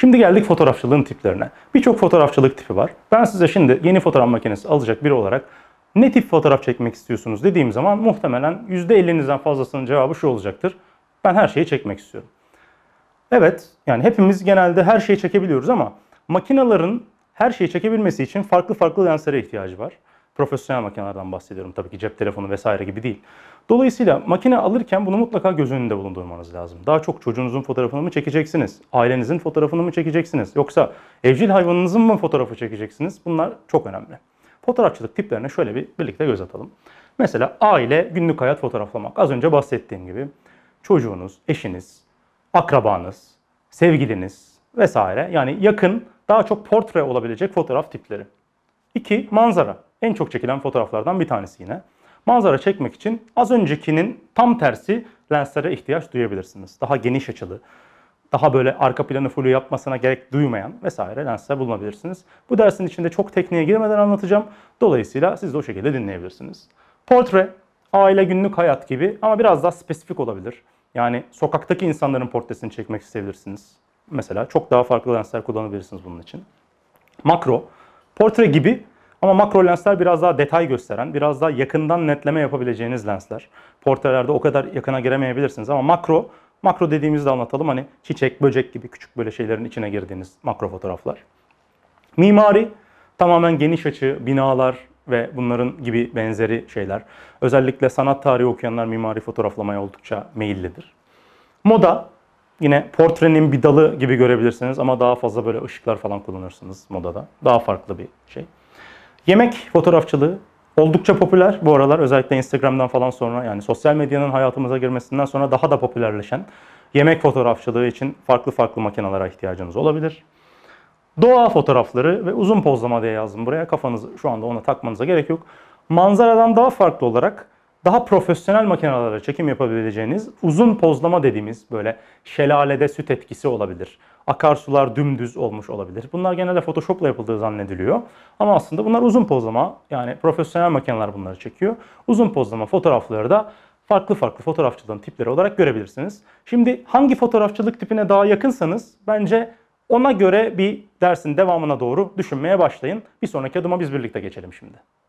Şimdi geldik fotoğrafçılığın tiplerine. Birçok fotoğrafçılık tipi var. Ben size şimdi yeni fotoğraf makinesi alacak biri olarak ne tip fotoğraf çekmek istiyorsunuz dediğim zaman muhtemelen %50'nizden fazlasının cevabı şu olacaktır. Ben her şeyi çekmek istiyorum. Evet yani hepimiz genelde her şeyi çekebiliyoruz ama makinelerin her şeyi çekebilmesi için farklı farklı lenslere ihtiyacı var. Profesyonel makinelerden bahsediyorum tabii ki cep telefonu vesaire gibi değil. Dolayısıyla makine alırken bunu mutlaka göz önünde bulundurmanız lazım. Daha çok çocuğunuzun fotoğrafını mı çekeceksiniz? Ailenizin fotoğrafını mı çekeceksiniz? Yoksa evcil hayvanınızın mı fotoğrafı çekeceksiniz? Bunlar çok önemli. Fotoğrafçılık tiplerine şöyle bir birlikte göz atalım. Mesela aile, günlük hayat fotoğraflamak. Az önce bahsettiğim gibi çocuğunuz, eşiniz, akrabanız, sevgiliniz vesaire yani yakın daha çok portre olabilecek fotoğraf tipleri. İki Manzara. En çok çekilen fotoğraflardan bir tanesi yine. Manzara çekmek için az öncekinin tam tersi lenslere ihtiyaç duyabilirsiniz. Daha geniş açılı, daha böyle arka planı full yapmasına gerek duymayan vesaire lensler bulunabilirsiniz. Bu dersin içinde çok tekniğe girmeden anlatacağım. Dolayısıyla siz de o şekilde dinleyebilirsiniz. Portre, aile günlük hayat gibi ama biraz daha spesifik olabilir. Yani sokaktaki insanların portresini çekmek isteyebilirsiniz. Mesela çok daha farklı lensler kullanabilirsiniz bunun için. Makro, Portre gibi ama makro lensler biraz daha detay gösteren, biraz daha yakından netleme yapabileceğiniz lensler. Portrelerde o kadar yakına giremeyebilirsiniz ama makro, makro dediğimizde anlatalım hani çiçek, böcek gibi küçük böyle şeylerin içine girdiğiniz makro fotoğraflar. Mimari tamamen geniş açı, binalar ve bunların gibi benzeri şeyler. Özellikle sanat tarihi okuyanlar mimari fotoğraflamaya oldukça meyillidir. Moda Yine portrenin bir dalı gibi görebilirsiniz ama daha fazla böyle ışıklar falan kullanırsınız modada. Daha farklı bir şey. Yemek fotoğrafçılığı oldukça popüler bu aralar. Özellikle Instagram'dan falan sonra yani sosyal medyanın hayatımıza girmesinden sonra daha da popülerleşen yemek fotoğrafçılığı için farklı farklı makinelere ihtiyacınız olabilir. Doğa fotoğrafları ve uzun pozlama diye yazdım buraya. Kafanızı şu anda ona takmanıza gerek yok. Manzaradan daha farklı olarak daha profesyonel makinelerle çekim yapabileceğiniz uzun pozlama dediğimiz böyle şelalede süt etkisi olabilir. Akarsular dümdüz olmuş olabilir. Bunlar genelde Photoshop'la yapıldığı zannediliyor. Ama aslında bunlar uzun pozlama. Yani profesyonel makineler bunları çekiyor. Uzun pozlama fotoğrafları da farklı farklı fotoğrafçılığın tipleri olarak görebilirsiniz. Şimdi hangi fotoğrafçılık tipine daha yakınsanız bence ona göre bir dersin devamına doğru düşünmeye başlayın. Bir sonraki adıma biz birlikte geçelim şimdi.